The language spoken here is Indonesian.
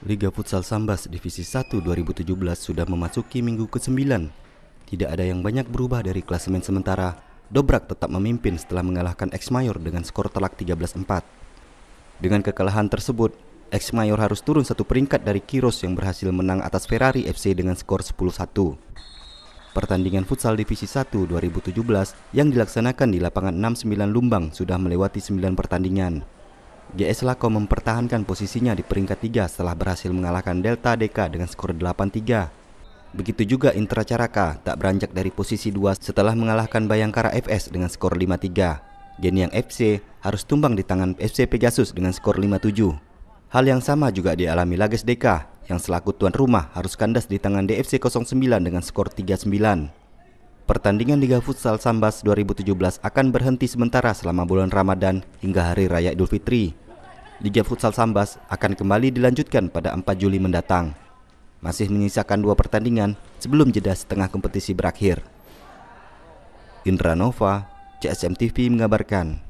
Liga Futsal Sambas Divisi 1 2017 sudah memasuki minggu ke-9. Tidak ada yang banyak berubah dari klasemen sementara. Dobrak tetap memimpin setelah mengalahkan Ex Mayor dengan skor telak 13-4. Dengan kekalahan tersebut, Ex Mayor harus turun satu peringkat dari Kiros yang berhasil menang atas Ferrari FC dengan skor 10-1. Pertandingan futsal divisi 1 2017 yang dilaksanakan di lapangan 69 Lumbang sudah melewati 9 pertandingan. GS Lako mempertahankan posisinya di peringkat 3 setelah berhasil mengalahkan Delta DK dengan skor 8-3. Begitu juga Intra Caraka tak beranjak dari posisi 2 setelah mengalahkan Bayangkara FS dengan skor 5-3. Geniang FC harus tumbang di tangan FC Pegasus dengan skor 5-7. Hal yang sama juga dialami Lages DK yang selaku tuan rumah harus kandas di tangan DFC 09 dengan skor 3-9. Pertandingan Liga Futsal Sambas 2017 akan berhenti sementara selama bulan Ramadan hingga hari raya Idul Fitri. Liga Futsal Sambas akan kembali dilanjutkan pada 4 Juli mendatang. Masih menyisakan dua pertandingan sebelum jeda setengah kompetisi berakhir. Indra Nova, CSM TV mengabarkan.